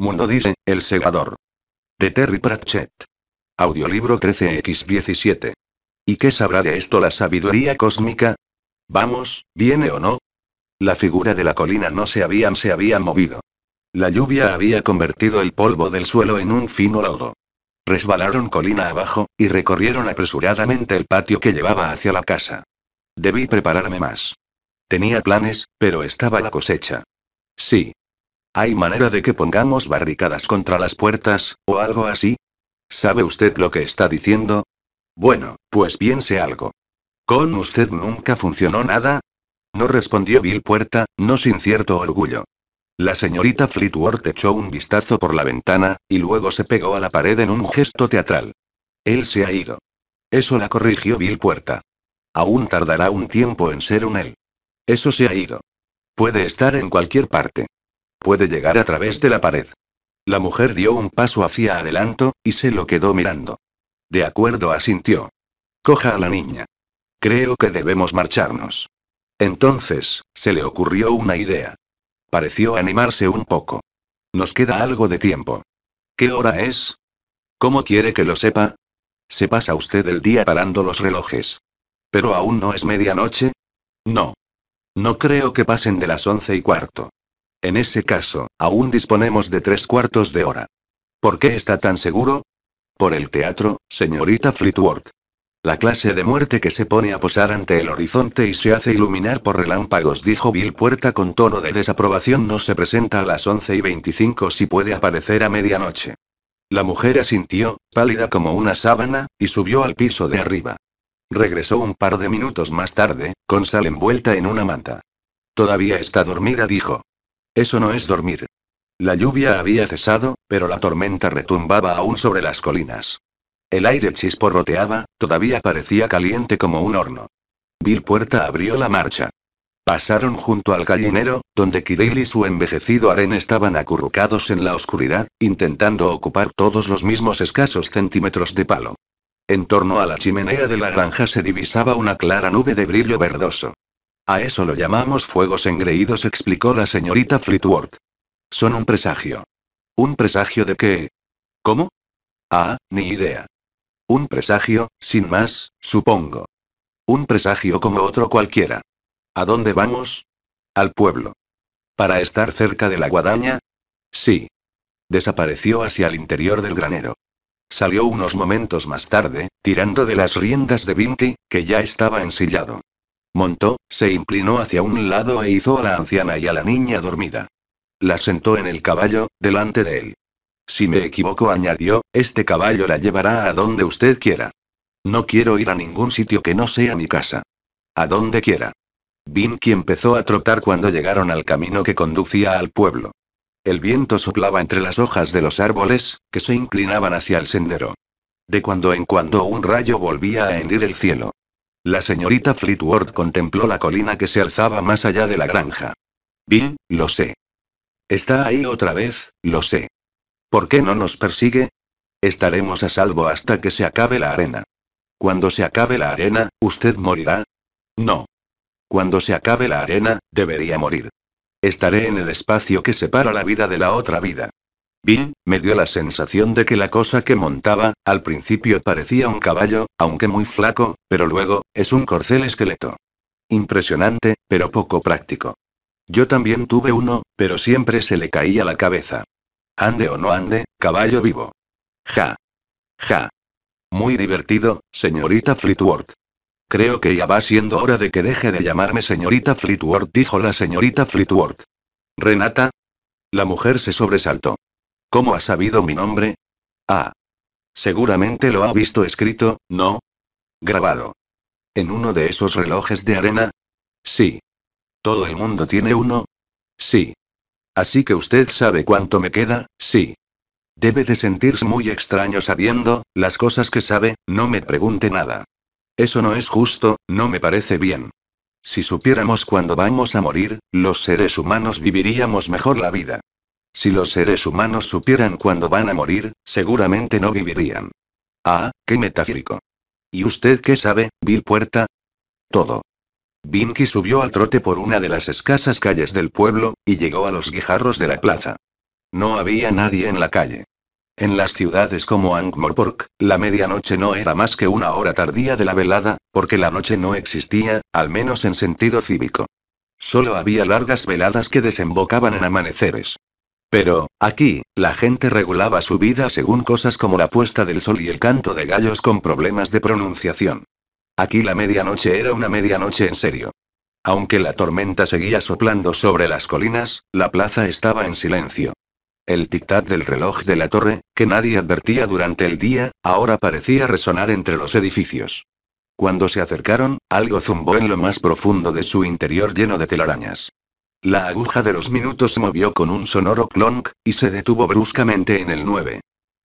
Mundo dice, El Segador. De Terry Pratchett. Audiolibro 13x17. ¿Y qué sabrá de esto la sabiduría cósmica? Vamos, ¿viene o no? La figura de la colina no se habían se había movido. La lluvia había convertido el polvo del suelo en un fino lodo. Resbalaron colina abajo, y recorrieron apresuradamente el patio que llevaba hacia la casa. Debí prepararme más. Tenía planes, pero estaba la cosecha. Sí, ¿Hay manera de que pongamos barricadas contra las puertas, o algo así? ¿Sabe usted lo que está diciendo? Bueno, pues piense algo. ¿Con usted nunca funcionó nada? No respondió Bill Puerta, no sin cierto orgullo. La señorita Fleetworth echó un vistazo por la ventana, y luego se pegó a la pared en un gesto teatral. Él se ha ido. Eso la corrigió Bill Puerta. Aún tardará un tiempo en ser un él. Eso se ha ido. Puede estar en cualquier parte. Puede llegar a través de la pared. La mujer dio un paso hacia adelanto, y se lo quedó mirando. De acuerdo, asintió. Coja a la niña. Creo que debemos marcharnos. Entonces, se le ocurrió una idea. Pareció animarse un poco. Nos queda algo de tiempo. ¿Qué hora es? ¿Cómo quiere que lo sepa? Se pasa usted el día parando los relojes. ¿Pero aún no es medianoche? No. No creo que pasen de las once y cuarto. En ese caso, aún disponemos de tres cuartos de hora. ¿Por qué está tan seguro? Por el teatro, señorita Flitworth. La clase de muerte que se pone a posar ante el horizonte y se hace iluminar por relámpagos, dijo Bill Puerta con tono de desaprobación, no se presenta a las 11 y 25 si puede aparecer a medianoche. La mujer asintió, pálida como una sábana, y subió al piso de arriba. Regresó un par de minutos más tarde, con sal envuelta en una manta. Todavía está dormida, dijo. Eso no es dormir. La lluvia había cesado, pero la tormenta retumbaba aún sobre las colinas. El aire chisporroteaba, todavía parecía caliente como un horno. Bill Puerta abrió la marcha. Pasaron junto al gallinero, donde Kirill y su envejecido harén estaban acurrucados en la oscuridad, intentando ocupar todos los mismos escasos centímetros de palo. En torno a la chimenea de la granja se divisaba una clara nube de brillo verdoso. A eso lo llamamos fuegos engreídos, explicó la señorita Flitworth. Son un presagio. ¿Un presagio de qué? ¿Cómo? Ah, ni idea. Un presagio, sin más, supongo. Un presagio como otro cualquiera. ¿A dónde vamos? Al pueblo. ¿Para estar cerca de la guadaña? Sí. Desapareció hacia el interior del granero. Salió unos momentos más tarde, tirando de las riendas de Binky, que ya estaba ensillado. Montó, se inclinó hacia un lado e hizo a la anciana y a la niña dormida. La sentó en el caballo, delante de él. Si me equivoco, añadió, este caballo la llevará a donde usted quiera. No quiero ir a ningún sitio que no sea mi casa. A donde quiera. Vinky empezó a trotar cuando llegaron al camino que conducía al pueblo. El viento soplaba entre las hojas de los árboles, que se inclinaban hacia el sendero. De cuando en cuando un rayo volvía a hendir el cielo. La señorita Fleetworth contempló la colina que se alzaba más allá de la granja. Bill, lo sé. Está ahí otra vez, lo sé. ¿Por qué no nos persigue? Estaremos a salvo hasta que se acabe la arena. Cuando se acabe la arena, ¿usted morirá? No. Cuando se acabe la arena, debería morir. Estaré en el espacio que separa la vida de la otra vida. Bill, me dio la sensación de que la cosa que montaba, al principio parecía un caballo, aunque muy flaco, pero luego, es un corcel esqueleto. Impresionante, pero poco práctico. Yo también tuve uno, pero siempre se le caía la cabeza. Ande o no ande, caballo vivo. Ja. Ja. Muy divertido, señorita Flitworth. Creo que ya va siendo hora de que deje de llamarme señorita Flitworth, dijo la señorita Flitworth. Renata. La mujer se sobresaltó. ¿Cómo ha sabido mi nombre? Ah. Seguramente lo ha visto escrito, ¿no? Grabado. ¿En uno de esos relojes de arena? Sí. ¿Todo el mundo tiene uno? Sí. Así que usted sabe cuánto me queda, sí. Debe de sentirse muy extraño sabiendo, las cosas que sabe, no me pregunte nada. Eso no es justo, no me parece bien. Si supiéramos cuándo vamos a morir, los seres humanos viviríamos mejor la vida. Si los seres humanos supieran cuándo van a morir, seguramente no vivirían. Ah, qué metafírico. ¿Y usted qué sabe, Bill Puerta? Todo. Binky subió al trote por una de las escasas calles del pueblo, y llegó a los guijarros de la plaza. No había nadie en la calle. En las ciudades como Angmorpork, la medianoche no era más que una hora tardía de la velada, porque la noche no existía, al menos en sentido cívico. Solo había largas veladas que desembocaban en amaneceres. Pero, aquí, la gente regulaba su vida según cosas como la puesta del sol y el canto de gallos con problemas de pronunciación. Aquí la medianoche era una medianoche en serio. Aunque la tormenta seguía soplando sobre las colinas, la plaza estaba en silencio. El tic-tac del reloj de la torre, que nadie advertía durante el día, ahora parecía resonar entre los edificios. Cuando se acercaron, algo zumbó en lo más profundo de su interior lleno de telarañas. La aguja de los minutos se movió con un sonoro clonk, y se detuvo bruscamente en el 9.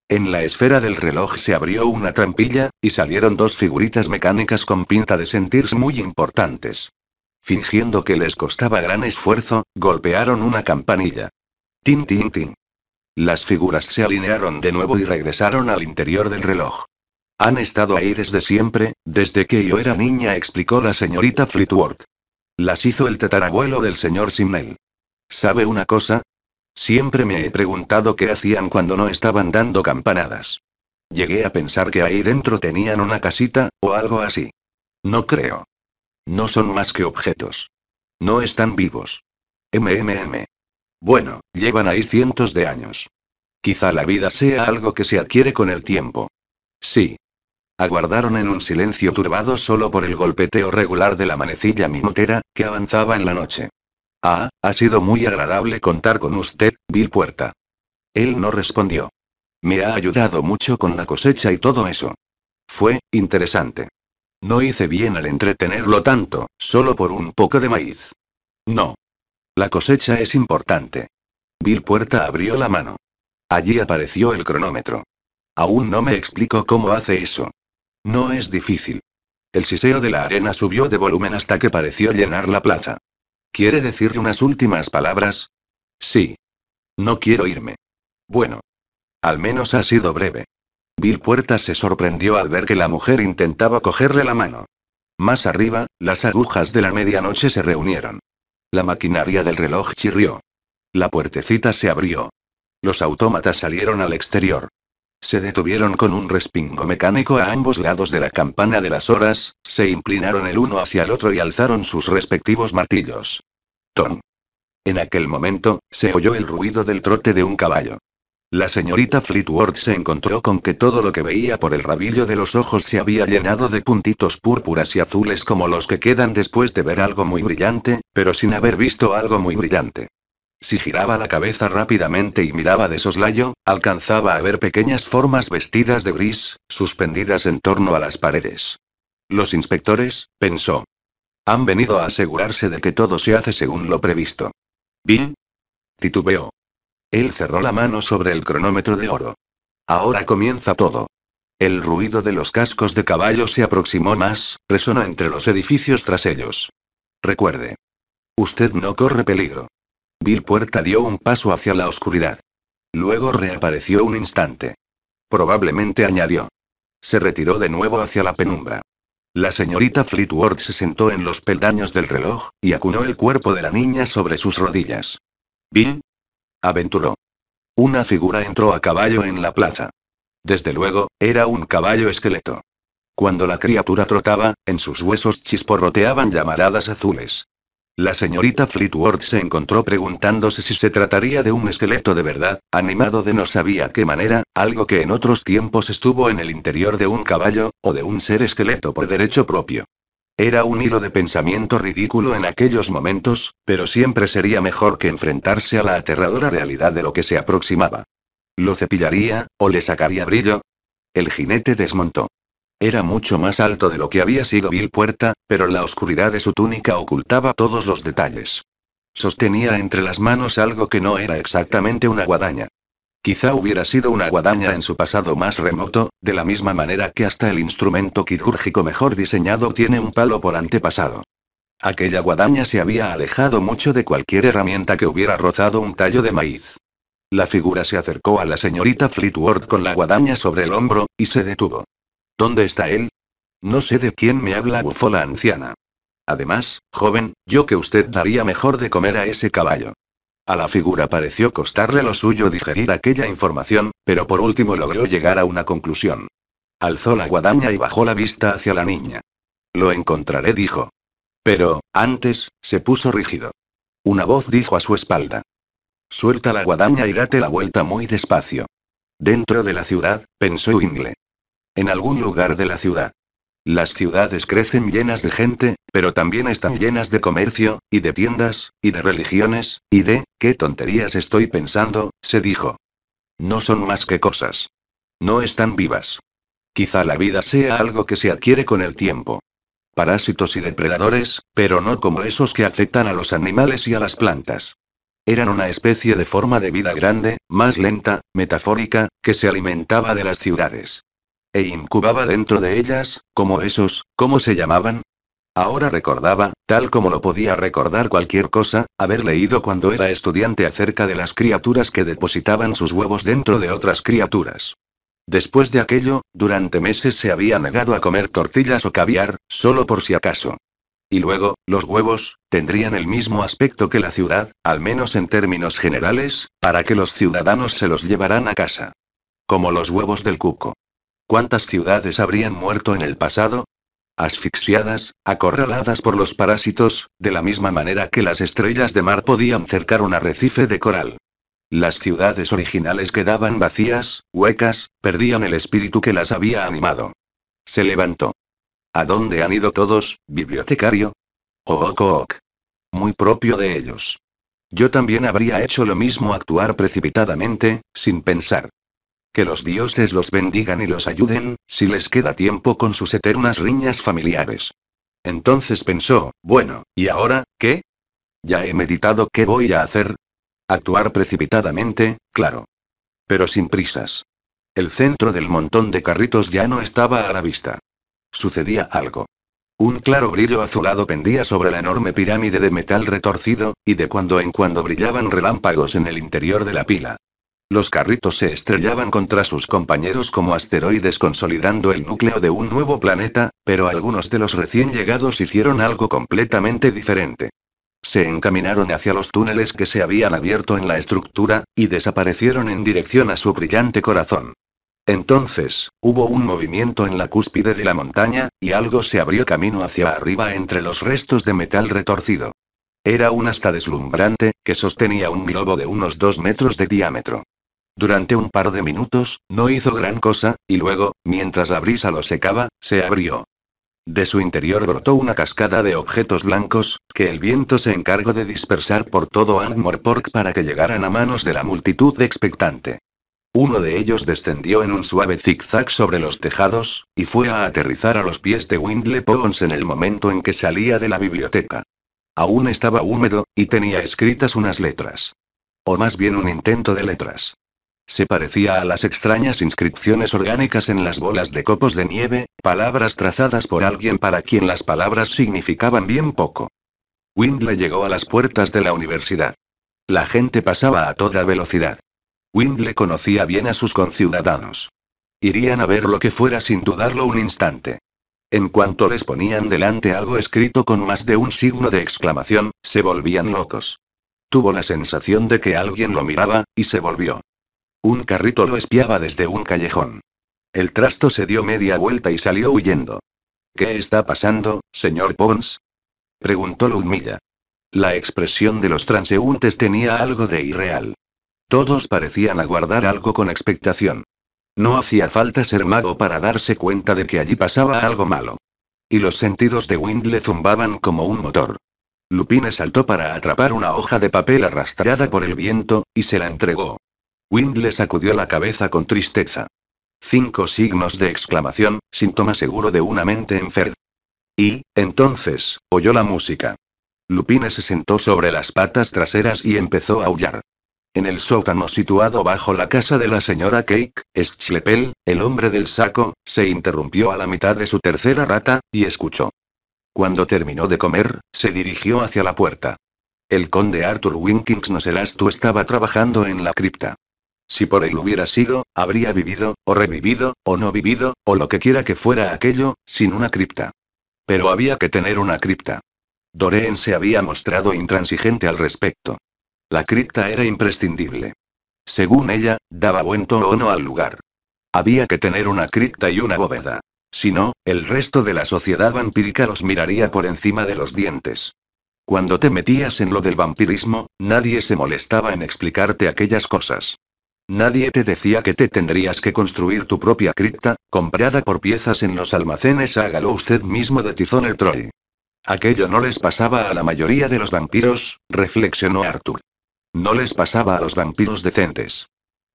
En la esfera del reloj se abrió una trampilla, y salieron dos figuritas mecánicas con pinta de sentirse muy importantes. Fingiendo que les costaba gran esfuerzo, golpearon una campanilla. Tin tin tin. Las figuras se alinearon de nuevo y regresaron al interior del reloj. Han estado ahí desde siempre, desde que yo era niña, explicó la señorita Flitworth. Las hizo el tatarabuelo del señor Simnel. ¿Sabe una cosa? Siempre me he preguntado qué hacían cuando no estaban dando campanadas. Llegué a pensar que ahí dentro tenían una casita, o algo así. No creo. No son más que objetos. No están vivos. MMM. Bueno, llevan ahí cientos de años. Quizá la vida sea algo que se adquiere con el tiempo. Sí, Aguardaron en un silencio turbado solo por el golpeteo regular de la manecilla minutera, que avanzaba en la noche. Ah, ha sido muy agradable contar con usted, Bill Puerta. Él no respondió. Me ha ayudado mucho con la cosecha y todo eso. Fue interesante. No hice bien al entretenerlo tanto, solo por un poco de maíz. No. La cosecha es importante. Bill Puerta abrió la mano. Allí apareció el cronómetro. Aún no me explico cómo hace eso, no es difícil. El siseo de la arena subió de volumen hasta que pareció llenar la plaza. ¿Quiere decir unas últimas palabras? Sí. No quiero irme. Bueno. Al menos ha sido breve. Bill Puerta se sorprendió al ver que la mujer intentaba cogerle la mano. Más arriba, las agujas de la medianoche se reunieron. La maquinaria del reloj chirrió. La puertecita se abrió. Los autómatas salieron al exterior. Se detuvieron con un respingo mecánico a ambos lados de la campana de las horas, se inclinaron el uno hacia el otro y alzaron sus respectivos martillos. Ton. En aquel momento, se oyó el ruido del trote de un caballo. La señorita Fleetworth se encontró con que todo lo que veía por el rabillo de los ojos se había llenado de puntitos púrpuras y azules como los que quedan después de ver algo muy brillante, pero sin haber visto algo muy brillante. Si giraba la cabeza rápidamente y miraba de soslayo, alcanzaba a ver pequeñas formas vestidas de gris, suspendidas en torno a las paredes. Los inspectores, pensó. Han venido a asegurarse de que todo se hace según lo previsto. ¿Bill? Titubeó. Él cerró la mano sobre el cronómetro de oro. Ahora comienza todo. El ruido de los cascos de caballo se aproximó más, resonó entre los edificios tras ellos. Recuerde. Usted no corre peligro. Bill Puerta dio un paso hacia la oscuridad. Luego reapareció un instante. Probablemente añadió. Se retiró de nuevo hacia la penumbra. La señorita Fleetwood se sentó en los peldaños del reloj, y acunó el cuerpo de la niña sobre sus rodillas. Bill. aventuró. Una figura entró a caballo en la plaza. Desde luego, era un caballo esqueleto. Cuando la criatura trotaba, en sus huesos chisporroteaban llamaradas azules. La señorita Fleetworth se encontró preguntándose si se trataría de un esqueleto de verdad, animado de no sabía qué manera, algo que en otros tiempos estuvo en el interior de un caballo, o de un ser esqueleto por derecho propio. Era un hilo de pensamiento ridículo en aquellos momentos, pero siempre sería mejor que enfrentarse a la aterradora realidad de lo que se aproximaba. ¿Lo cepillaría, o le sacaría brillo? El jinete desmontó. Era mucho más alto de lo que había sido Bill Puerta, pero la oscuridad de su túnica ocultaba todos los detalles. Sostenía entre las manos algo que no era exactamente una guadaña. Quizá hubiera sido una guadaña en su pasado más remoto, de la misma manera que hasta el instrumento quirúrgico mejor diseñado tiene un palo por antepasado. Aquella guadaña se había alejado mucho de cualquier herramienta que hubiera rozado un tallo de maíz. La figura se acercó a la señorita Fleetwood con la guadaña sobre el hombro, y se detuvo. ¿Dónde está él? No sé de quién me habla, bufó la anciana. Además, joven, yo que usted daría mejor de comer a ese caballo. A la figura pareció costarle lo suyo digerir aquella información, pero por último logró llegar a una conclusión. Alzó la guadaña y bajó la vista hacia la niña. Lo encontraré, dijo. Pero, antes, se puso rígido. Una voz dijo a su espalda. Suelta la guadaña y date la vuelta muy despacio. Dentro de la ciudad, pensó Wingle. En algún lugar de la ciudad. Las ciudades crecen llenas de gente, pero también están llenas de comercio, y de tiendas, y de religiones, y de, qué tonterías estoy pensando, se dijo. No son más que cosas. No están vivas. Quizá la vida sea algo que se adquiere con el tiempo. Parásitos y depredadores, pero no como esos que afectan a los animales y a las plantas. Eran una especie de forma de vida grande, más lenta, metafórica, que se alimentaba de las ciudades e incubaba dentro de ellas, como esos, ¿cómo se llamaban? Ahora recordaba, tal como lo podía recordar cualquier cosa, haber leído cuando era estudiante acerca de las criaturas que depositaban sus huevos dentro de otras criaturas. Después de aquello, durante meses se había negado a comer tortillas o caviar, solo por si acaso. Y luego, los huevos, tendrían el mismo aspecto que la ciudad, al menos en términos generales, para que los ciudadanos se los llevaran a casa. Como los huevos del cuco. ¿Cuántas ciudades habrían muerto en el pasado? Asfixiadas, acorraladas por los parásitos, de la misma manera que las estrellas de mar podían cercar un arrecife de coral. Las ciudades originales quedaban vacías, huecas, perdían el espíritu que las había animado. Se levantó. ¿A dónde han ido todos, bibliotecario? oco ok. Muy propio de ellos. Yo también habría hecho lo mismo actuar precipitadamente, sin pensar. Que los dioses los bendigan y los ayuden, si les queda tiempo con sus eternas riñas familiares. Entonces pensó, bueno, ¿y ahora, qué? Ya he meditado qué voy a hacer. Actuar precipitadamente, claro. Pero sin prisas. El centro del montón de carritos ya no estaba a la vista. Sucedía algo. Un claro brillo azulado pendía sobre la enorme pirámide de metal retorcido, y de cuando en cuando brillaban relámpagos en el interior de la pila. Los carritos se estrellaban contra sus compañeros como asteroides consolidando el núcleo de un nuevo planeta, pero algunos de los recién llegados hicieron algo completamente diferente. Se encaminaron hacia los túneles que se habían abierto en la estructura, y desaparecieron en dirección a su brillante corazón. Entonces, hubo un movimiento en la cúspide de la montaña, y algo se abrió camino hacia arriba entre los restos de metal retorcido. Era un hasta deslumbrante, que sostenía un globo de unos dos metros de diámetro. Durante un par de minutos, no hizo gran cosa, y luego, mientras la brisa lo secaba, se abrió. De su interior brotó una cascada de objetos blancos, que el viento se encargó de dispersar por todo Angmorpork para que llegaran a manos de la multitud expectante. Uno de ellos descendió en un suave zigzag sobre los tejados, y fue a aterrizar a los pies de Windle Pons en el momento en que salía de la biblioteca. Aún estaba húmedo, y tenía escritas unas letras. O más bien un intento de letras. Se parecía a las extrañas inscripciones orgánicas en las bolas de copos de nieve, palabras trazadas por alguien para quien las palabras significaban bien poco. Windle llegó a las puertas de la universidad. La gente pasaba a toda velocidad. Windle conocía bien a sus conciudadanos. Irían a ver lo que fuera sin dudarlo un instante. En cuanto les ponían delante algo escrito con más de un signo de exclamación, se volvían locos. Tuvo la sensación de que alguien lo miraba, y se volvió. Un carrito lo espiaba desde un callejón. El trasto se dio media vuelta y salió huyendo. ¿Qué está pasando, señor Pons? preguntó Ludmilla. La expresión de los transeúntes tenía algo de irreal. Todos parecían aguardar algo con expectación. No hacía falta ser mago para darse cuenta de que allí pasaba algo malo. Y los sentidos de Wind le zumbaban como un motor. Lupine saltó para atrapar una hoja de papel arrastrada por el viento, y se la entregó le sacudió la cabeza con tristeza. Cinco signos de exclamación, síntoma seguro de una mente enferma. Y, entonces, oyó la música. Lupine se sentó sobre las patas traseras y empezó a aullar. En el sótano situado bajo la casa de la señora Cake, Schleppel, el hombre del saco, se interrumpió a la mitad de su tercera rata, y escuchó. Cuando terminó de comer, se dirigió hacia la puerta. El conde Arthur Winkings no serás tú estaba trabajando en la cripta. Si por él hubiera sido, habría vivido, o revivido, o no vivido, o lo que quiera que fuera aquello, sin una cripta. Pero había que tener una cripta. Doreen se había mostrado intransigente al respecto. La cripta era imprescindible. Según ella, daba buen tono al lugar. Había que tener una cripta y una bóveda. Si no, el resto de la sociedad vampírica los miraría por encima de los dientes. Cuando te metías en lo del vampirismo, nadie se molestaba en explicarte aquellas cosas. Nadie te decía que te tendrías que construir tu propia cripta, comprada por piezas en los almacenes. Hágalo usted mismo de tizón el troy. Aquello no les pasaba a la mayoría de los vampiros, reflexionó Arthur. No les pasaba a los vampiros decentes.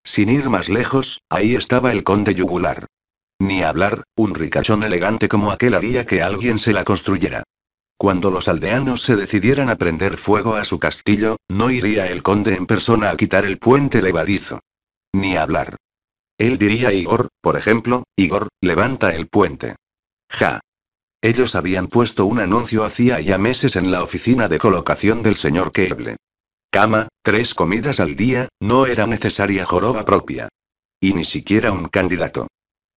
Sin ir más lejos, ahí estaba el conde yugular. Ni hablar, un ricachón elegante como aquel haría que alguien se la construyera. Cuando los aldeanos se decidieran a prender fuego a su castillo, no iría el conde en persona a quitar el puente levadizo. Ni hablar. Él diría Igor, por ejemplo, Igor, levanta el puente. Ja. Ellos habían puesto un anuncio hacía ya meses en la oficina de colocación del señor Keble. Cama, tres comidas al día, no era necesaria joroba propia. Y ni siquiera un candidato.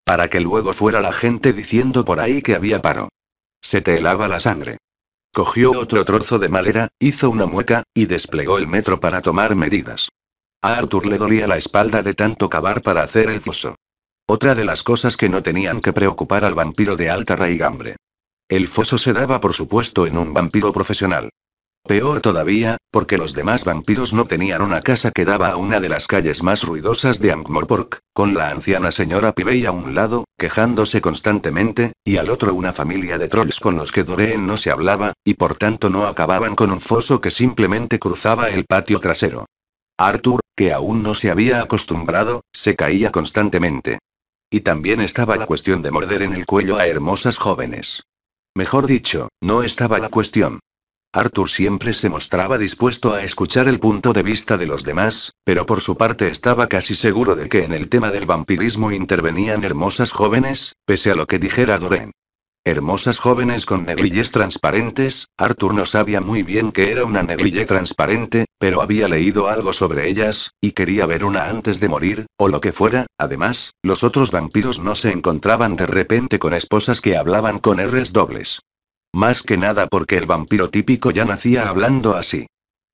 Para que luego fuera la gente diciendo por ahí que había paro. Se te helaba la sangre. Cogió otro trozo de madera, hizo una mueca, y desplegó el metro para tomar medidas. A Arthur le dolía la espalda de tanto cavar para hacer el foso. Otra de las cosas que no tenían que preocupar al vampiro de alta raigambre. El foso se daba por supuesto en un vampiro profesional. Peor todavía, porque los demás vampiros no tenían una casa que daba a una de las calles más ruidosas de Angmorpork, con la anciana señora Pibey a un lado, quejándose constantemente, y al otro una familia de trolls con los que Doreen no se hablaba, y por tanto no acababan con un foso que simplemente cruzaba el patio trasero. Arthur, que aún no se había acostumbrado, se caía constantemente. Y también estaba la cuestión de morder en el cuello a hermosas jóvenes. Mejor dicho, no estaba la cuestión. Arthur siempre se mostraba dispuesto a escuchar el punto de vista de los demás, pero por su parte estaba casi seguro de que en el tema del vampirismo intervenían hermosas jóvenes, pese a lo que dijera Doreen. Hermosas jóvenes con negrillas transparentes, Arthur no sabía muy bien que era una negrilla transparente, pero había leído algo sobre ellas, y quería ver una antes de morir, o lo que fuera, además, los otros vampiros no se encontraban de repente con esposas que hablaban con R dobles. Más que nada porque el vampiro típico ya nacía hablando así.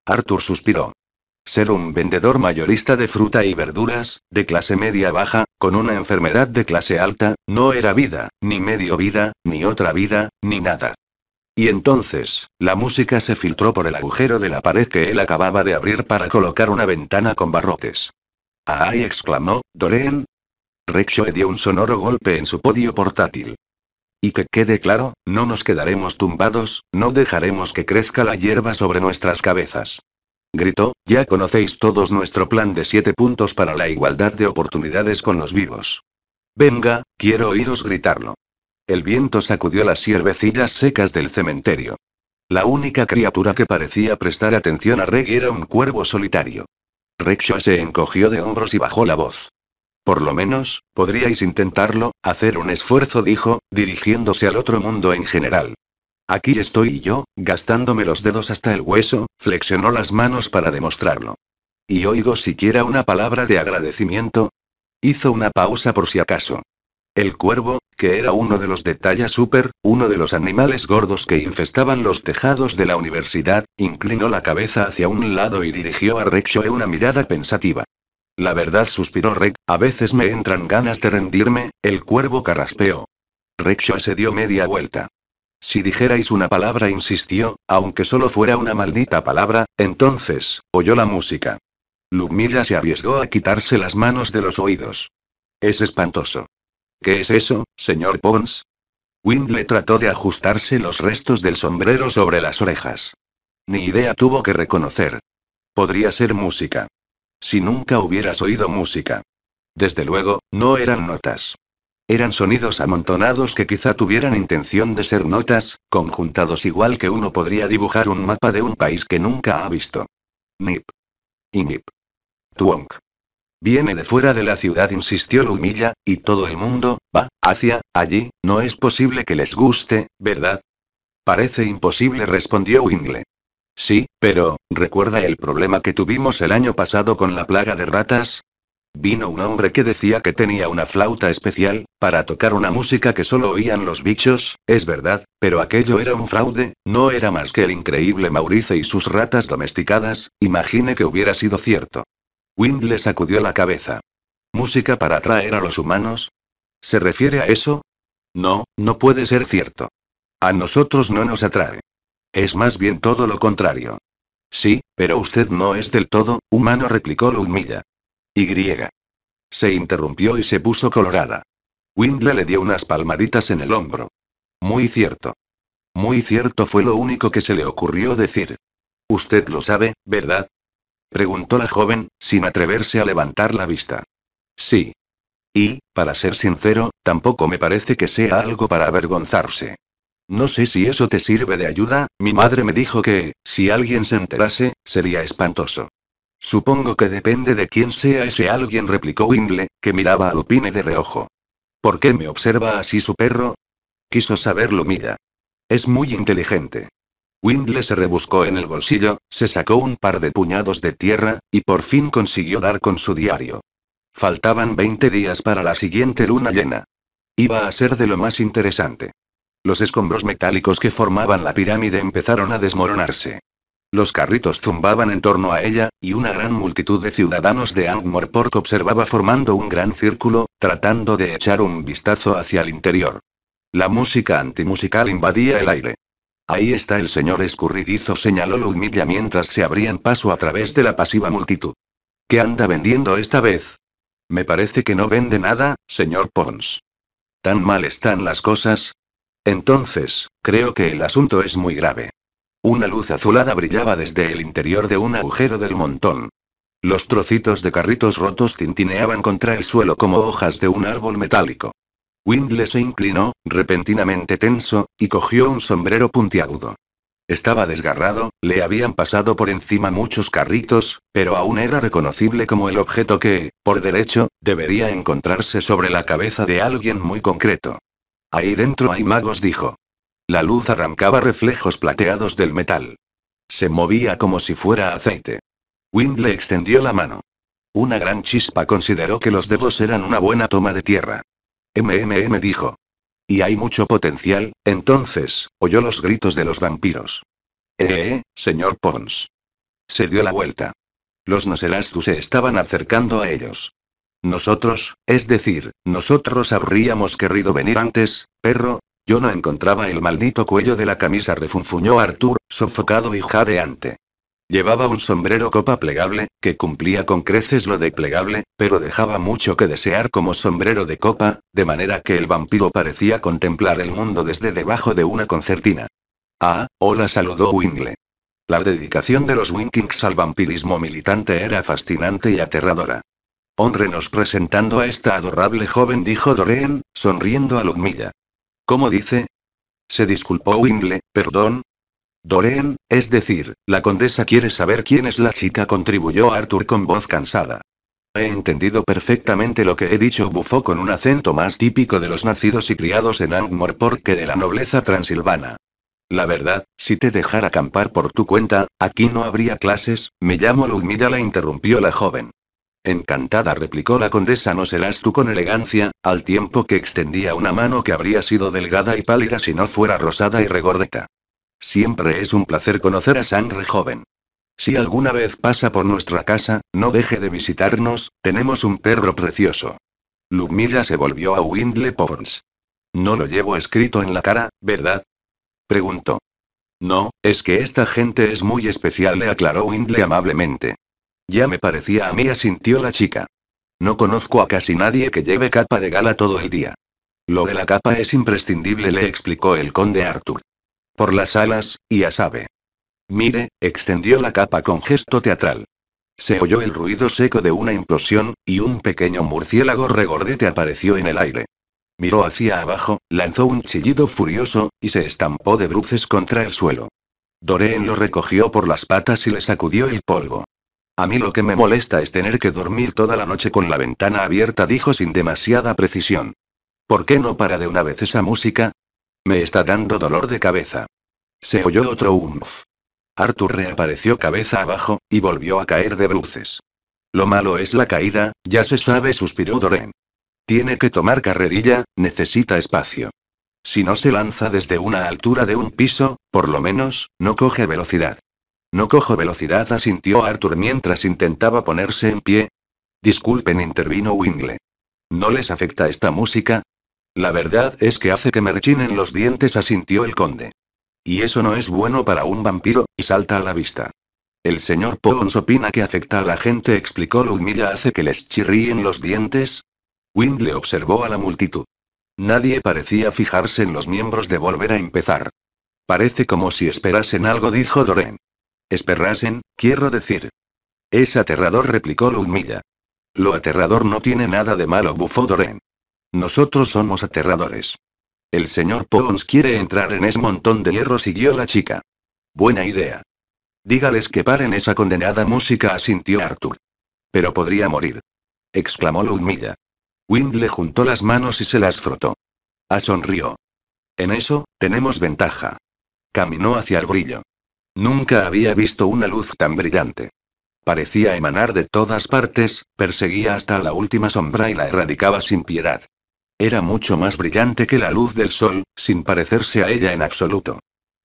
Arthur suspiró. Ser un vendedor mayorista de fruta y verduras, de clase media-baja, con una enfermedad de clase alta, no era vida, ni medio vida, ni otra vida, ni nada. Y entonces, la música se filtró por el agujero de la pared que él acababa de abrir para colocar una ventana con barrotes. ¡Ay! exclamó, Doreen. Rexhoe dio un sonoro golpe en su podio portátil. Y que quede claro, no nos quedaremos tumbados, no dejaremos que crezca la hierba sobre nuestras cabezas gritó, ya conocéis todos nuestro plan de siete puntos para la igualdad de oportunidades con los vivos. Venga, quiero oíros gritarlo. El viento sacudió las hierbecillas secas del cementerio. La única criatura que parecía prestar atención a Reg era un cuervo solitario. Rexha se encogió de hombros y bajó la voz. Por lo menos, podríais intentarlo, hacer un esfuerzo, dijo, dirigiéndose al otro mundo en general. Aquí estoy yo, gastándome los dedos hasta el hueso, flexionó las manos para demostrarlo. ¿Y oigo siquiera una palabra de agradecimiento? Hizo una pausa por si acaso. El cuervo, que era uno de los de talla super, uno de los animales gordos que infestaban los tejados de la universidad, inclinó la cabeza hacia un lado y dirigió a Shoe una mirada pensativa. La verdad suspiró Rex, a veces me entran ganas de rendirme, el cuervo carraspeó. Shoe se dio media vuelta. Si dijerais una palabra, insistió, aunque solo fuera una maldita palabra, entonces, oyó la música. Lumilla se arriesgó a quitarse las manos de los oídos. Es espantoso. ¿Qué es eso, señor Pons? Windle trató de ajustarse los restos del sombrero sobre las orejas. Ni idea tuvo que reconocer. Podría ser música. Si nunca hubieras oído música. Desde luego, no eran notas. Eran sonidos amontonados que quizá tuvieran intención de ser notas, conjuntados igual que uno podría dibujar un mapa de un país que nunca ha visto. Nip. ingip, Viene de fuera de la ciudad, insistió Lumilla, y todo el mundo, va, hacia, allí, no es posible que les guste, ¿verdad? Parece imposible, respondió Wingle. Sí, pero, ¿recuerda el problema que tuvimos el año pasado con la plaga de ratas? Vino un hombre que decía que tenía una flauta especial, para tocar una música que solo oían los bichos, es verdad, pero aquello era un fraude, no era más que el increíble Maurice y sus ratas domesticadas, imagine que hubiera sido cierto. Wind le sacudió la cabeza. ¿Música para atraer a los humanos? ¿Se refiere a eso? No, no puede ser cierto. A nosotros no nos atrae. Es más bien todo lo contrario. Sí, pero usted no es del todo humano, replicó Lumilla. Y. Se interrumpió y se puso colorada. Windle le dio unas palmaditas en el hombro. Muy cierto. Muy cierto fue lo único que se le ocurrió decir. Usted lo sabe, ¿verdad? Preguntó la joven, sin atreverse a levantar la vista. Sí. Y, para ser sincero, tampoco me parece que sea algo para avergonzarse. No sé si eso te sirve de ayuda, mi madre me dijo que, si alguien se enterase, sería espantoso. Supongo que depende de quién sea ese alguien, replicó Windle, que miraba a Lupine de reojo. ¿Por qué me observa así su perro? Quiso saberlo Mira. Es muy inteligente. Windle se rebuscó en el bolsillo, se sacó un par de puñados de tierra, y por fin consiguió dar con su diario. Faltaban 20 días para la siguiente luna llena. Iba a ser de lo más interesante. Los escombros metálicos que formaban la pirámide empezaron a desmoronarse. Los carritos zumbaban en torno a ella, y una gran multitud de ciudadanos de Angmorport observaba formando un gran círculo, tratando de echar un vistazo hacia el interior. La música antimusical invadía el aire. Ahí está el señor escurridizo, señaló Ludmilla mientras se abrían paso a través de la pasiva multitud. ¿Qué anda vendiendo esta vez? Me parece que no vende nada, señor Pons. ¿Tan mal están las cosas? Entonces, creo que el asunto es muy grave. Una luz azulada brillaba desde el interior de un agujero del montón. Los trocitos de carritos rotos tintineaban contra el suelo como hojas de un árbol metálico. Windle se inclinó, repentinamente tenso, y cogió un sombrero puntiagudo. Estaba desgarrado, le habían pasado por encima muchos carritos, pero aún era reconocible como el objeto que, por derecho, debería encontrarse sobre la cabeza de alguien muy concreto. Ahí dentro hay magos, dijo. La luz arrancaba reflejos plateados del metal. Se movía como si fuera aceite. Wind le extendió la mano. Una gran chispa consideró que los dedos eran una buena toma de tierra. MMM dijo. Y hay mucho potencial, entonces, oyó los gritos de los vampiros. Eh, eh señor Pons. Se dio la vuelta. Los Noserastu se estaban acercando a ellos. Nosotros, es decir, nosotros habríamos querido venir antes, perro, yo no encontraba el maldito cuello de la camisa, refunfuñó Artur, sofocado y jadeante. Llevaba un sombrero copa plegable, que cumplía con creces lo de plegable, pero dejaba mucho que desear como sombrero de copa, de manera que el vampiro parecía contemplar el mundo desde debajo de una concertina. Ah, hola, saludó Wingle. La dedicación de los Winkings al vampirismo militante era fascinante y aterradora. Honrenos presentando a esta adorable joven, dijo Doreen, sonriendo a Ludmilla. ¿Cómo dice? Se disculpó Wingle, perdón. Doreen, es decir, la condesa quiere saber quién es la chica, contribuyó Arthur con voz cansada. He entendido perfectamente lo que he dicho, bufó con un acento más típico de los nacidos y criados en Angmorport que de la nobleza transilvana. La verdad, si te dejara acampar por tu cuenta, aquí no habría clases, me llamo Ludmilla, la interrumpió la joven. Encantada replicó la condesa «no serás tú con elegancia, al tiempo que extendía una mano que habría sido delgada y pálida si no fuera rosada y regordeta. Siempre es un placer conocer a Sangre joven. Si alguna vez pasa por nuestra casa, no deje de visitarnos, tenemos un perro precioso. Lumilla se volvió a Windle Porns. No lo llevo escrito en la cara, ¿verdad? Preguntó. No, es que esta gente es muy especial, le aclaró Windle amablemente. Ya me parecía a mí, asintió la chica. No conozco a casi nadie que lleve capa de gala todo el día. Lo de la capa es imprescindible, le explicó el conde Arthur. Por las alas, ya sabe. Mire, extendió la capa con gesto teatral. Se oyó el ruido seco de una implosión, y un pequeño murciélago regordete apareció en el aire. Miró hacia abajo, lanzó un chillido furioso, y se estampó de bruces contra el suelo. Doreen lo recogió por las patas y le sacudió el polvo. A mí lo que me molesta es tener que dormir toda la noche con la ventana abierta, dijo sin demasiada precisión. ¿Por qué no para de una vez esa música? Me está dando dolor de cabeza. Se oyó otro umf. Arthur reapareció cabeza abajo, y volvió a caer de bruces. Lo malo es la caída, ya se sabe, suspiró Doren. Tiene que tomar carrerilla, necesita espacio. Si no se lanza desde una altura de un piso, por lo menos, no coge velocidad. No cojo velocidad, asintió Arthur mientras intentaba ponerse en pie. Disculpen, intervino Wingle. ¿No les afecta esta música? La verdad es que hace que me rechinen los dientes, asintió el conde. Y eso no es bueno para un vampiro, y salta a la vista. El señor Pons opina que afecta a la gente, explicó Ludmilla, hace que les chirríen los dientes. Wingle observó a la multitud. Nadie parecía fijarse en los miembros de volver a empezar. Parece como si esperasen algo, dijo Doreen. Esperrasen, quiero decir. Es aterrador, replicó Ludmilla. Lo aterrador no tiene nada de malo, bufó Doren. Nosotros somos aterradores. El señor Pons quiere entrar en ese montón de hierro, siguió la chica. Buena idea. Dígales que paren esa condenada música, asintió Arthur. Pero podría morir. Exclamó Ludmilla. Wind le juntó las manos y se las frotó. A ah, sonrió. En eso, tenemos ventaja. Caminó hacia el brillo. Nunca había visto una luz tan brillante. Parecía emanar de todas partes, perseguía hasta la última sombra y la erradicaba sin piedad. Era mucho más brillante que la luz del sol, sin parecerse a ella en absoluto.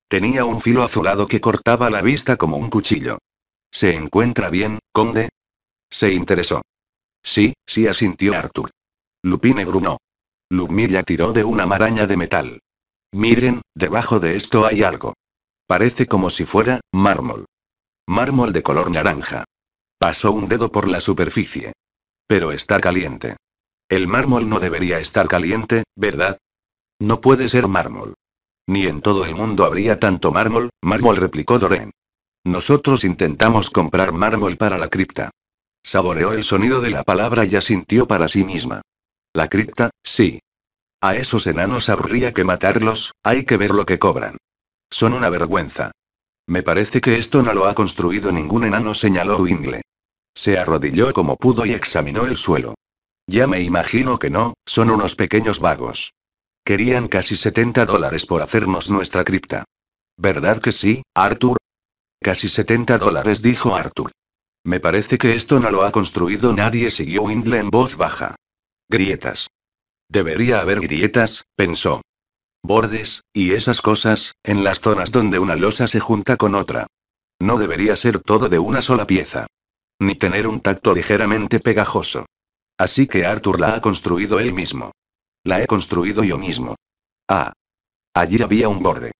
Tenía un filo azulado que cortaba la vista como un cuchillo. ¿Se encuentra bien, conde? Se interesó. Sí, sí asintió Arthur. Lupine grunó. Lumilla tiró de una maraña de metal. Miren, debajo de esto hay algo. Parece como si fuera, mármol. Mármol de color naranja. Pasó un dedo por la superficie. Pero está caliente. El mármol no debería estar caliente, ¿verdad? No puede ser mármol. Ni en todo el mundo habría tanto mármol, mármol replicó Doreen. Nosotros intentamos comprar mármol para la cripta. Saboreó el sonido de la palabra y asintió para sí misma. La cripta, sí. A esos enanos habría que matarlos, hay que ver lo que cobran. Son una vergüenza. Me parece que esto no lo ha construido ningún enano, señaló Wingle. Se arrodilló como pudo y examinó el suelo. Ya me imagino que no, son unos pequeños vagos. Querían casi 70 dólares por hacernos nuestra cripta. ¿Verdad que sí, Arthur? Casi 70 dólares, dijo Arthur. Me parece que esto no lo ha construido nadie, siguió Wingle en voz baja. Grietas. Debería haber grietas, pensó bordes, y esas cosas, en las zonas donde una losa se junta con otra. No debería ser todo de una sola pieza. Ni tener un tacto ligeramente pegajoso. Así que Arthur la ha construido él mismo. La he construido yo mismo. Ah. Allí había un borde.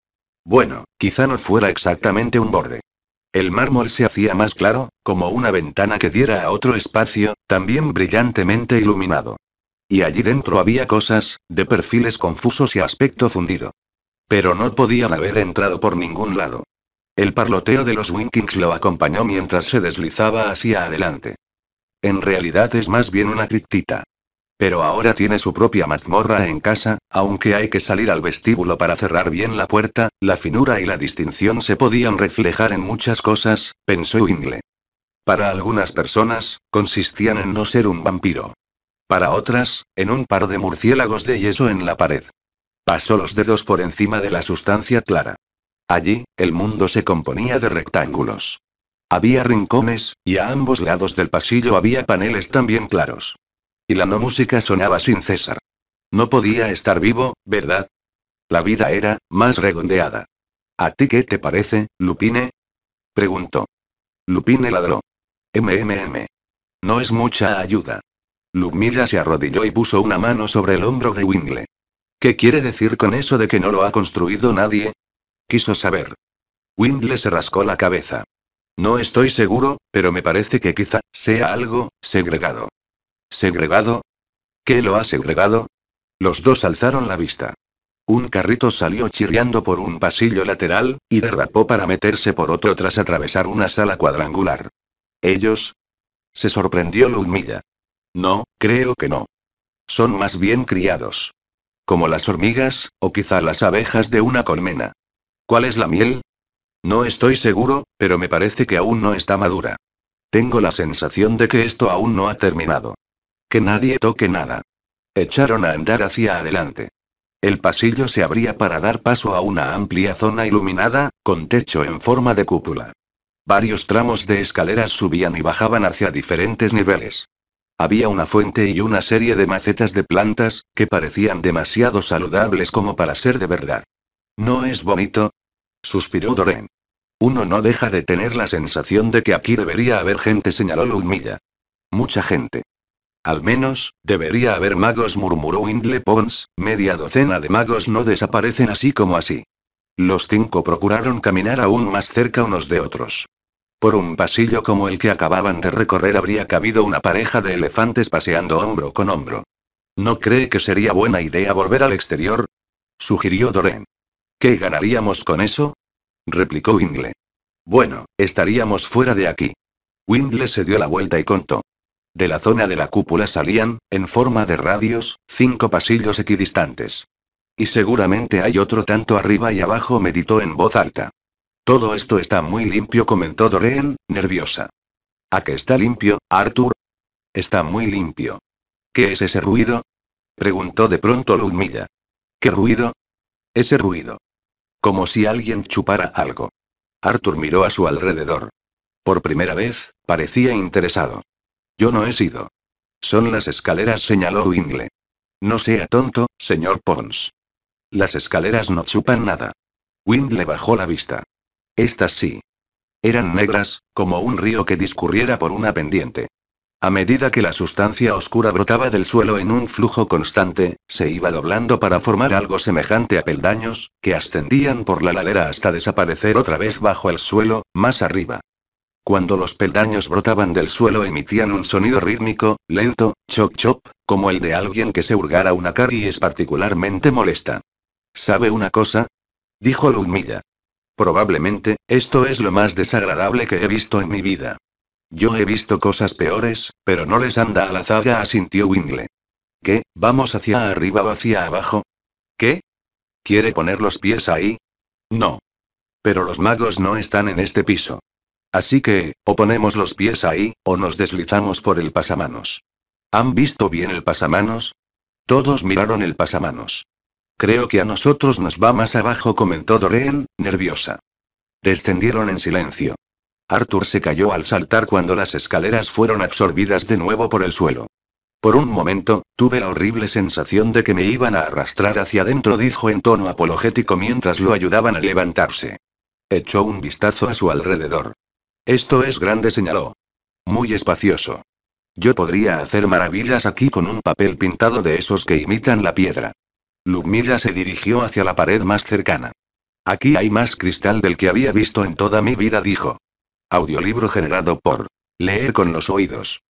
Bueno, quizá no fuera exactamente un borde. El mármol se hacía más claro, como una ventana que diera a otro espacio, también brillantemente iluminado. Y allí dentro había cosas, de perfiles confusos y aspecto fundido. Pero no podían haber entrado por ningún lado. El parloteo de los Winkings lo acompañó mientras se deslizaba hacia adelante. En realidad es más bien una criptita. Pero ahora tiene su propia mazmorra en casa, aunque hay que salir al vestíbulo para cerrar bien la puerta, la finura y la distinción se podían reflejar en muchas cosas, pensó Wingle. Para algunas personas, consistían en no ser un vampiro. Para otras, en un par de murciélagos de yeso en la pared. Pasó los dedos por encima de la sustancia clara. Allí, el mundo se componía de rectángulos. Había rincones, y a ambos lados del pasillo había paneles también claros. Y la no música sonaba sin cesar. No podía estar vivo, ¿verdad? La vida era, más redondeada. ¿A ti qué te parece, Lupine? Preguntó. Lupine ladró. MMM. No es mucha ayuda. Ludmilla se arrodilló y puso una mano sobre el hombro de Wingle. ¿Qué quiere decir con eso de que no lo ha construido nadie? Quiso saber. Wingle se rascó la cabeza. No estoy seguro, pero me parece que quizá sea algo segregado. ¿Segregado? ¿Qué lo ha segregado? Los dos alzaron la vista. Un carrito salió chirriando por un pasillo lateral, y derrapó para meterse por otro tras atravesar una sala cuadrangular. Ellos. Se sorprendió Ludmilla. No, creo que no. Son más bien criados. Como las hormigas, o quizá las abejas de una colmena. ¿Cuál es la miel? No estoy seguro, pero me parece que aún no está madura. Tengo la sensación de que esto aún no ha terminado. Que nadie toque nada. Echaron a andar hacia adelante. El pasillo se abría para dar paso a una amplia zona iluminada, con techo en forma de cúpula. Varios tramos de escaleras subían y bajaban hacia diferentes niveles. Había una fuente y una serie de macetas de plantas, que parecían demasiado saludables como para ser de verdad. ¿No es bonito? suspiró Doreen. Uno no deja de tener la sensación de que aquí debería haber gente, señaló Ludmilla. Mucha gente. Al menos, debería haber magos, murmuró Windle Pons, media docena de magos no desaparecen así como así. Los cinco procuraron caminar aún más cerca unos de otros. Por un pasillo como el que acababan de recorrer habría cabido una pareja de elefantes paseando hombro con hombro. ¿No cree que sería buena idea volver al exterior? sugirió Doreen. ¿Qué ganaríamos con eso? replicó Windle. Bueno, estaríamos fuera de aquí. Windle se dio la vuelta y contó. De la zona de la cúpula salían, en forma de radios, cinco pasillos equidistantes. Y seguramente hay otro tanto arriba y abajo, meditó en voz alta. Todo esto está muy limpio, comentó Doreen, nerviosa. ¿A qué está limpio, Arthur? Está muy limpio. ¿Qué es ese ruido? Preguntó de pronto Ludmilla. ¿Qué ruido? Ese ruido. Como si alguien chupara algo. Arthur miró a su alrededor. Por primera vez, parecía interesado. Yo no he sido. Son las escaleras, señaló Wingle. No sea tonto, señor Pons. Las escaleras no chupan nada. Windle bajó la vista. Estas sí. Eran negras, como un río que discurriera por una pendiente. A medida que la sustancia oscura brotaba del suelo en un flujo constante, se iba doblando para formar algo semejante a peldaños, que ascendían por la ladera hasta desaparecer otra vez bajo el suelo, más arriba. Cuando los peldaños brotaban del suelo emitían un sonido rítmico, lento, chop chop, como el de alguien que se hurgara una es particularmente molesta. ¿Sabe una cosa? Dijo Lumilla. Probablemente, esto es lo más desagradable que he visto en mi vida. Yo he visto cosas peores, pero no les anda a la zaga, asintió Wingle. ¿Qué? ¿Vamos hacia arriba o hacia abajo? ¿Qué? ¿Quiere poner los pies ahí? No. Pero los magos no están en este piso. Así que, o ponemos los pies ahí, o nos deslizamos por el pasamanos. ¿Han visto bien el pasamanos? Todos miraron el pasamanos. Creo que a nosotros nos va más abajo, comentó Doreen, nerviosa. Descendieron en silencio. Arthur se cayó al saltar cuando las escaleras fueron absorbidas de nuevo por el suelo. Por un momento, tuve la horrible sensación de que me iban a arrastrar hacia adentro, dijo en tono apologético mientras lo ayudaban a levantarse. Echó un vistazo a su alrededor. Esto es grande, señaló. Muy espacioso. Yo podría hacer maravillas aquí con un papel pintado de esos que imitan la piedra. Lumilla se dirigió hacia la pared más cercana. Aquí hay más cristal del que había visto en toda mi vida, dijo. Audiolibro generado por Leer con los oídos.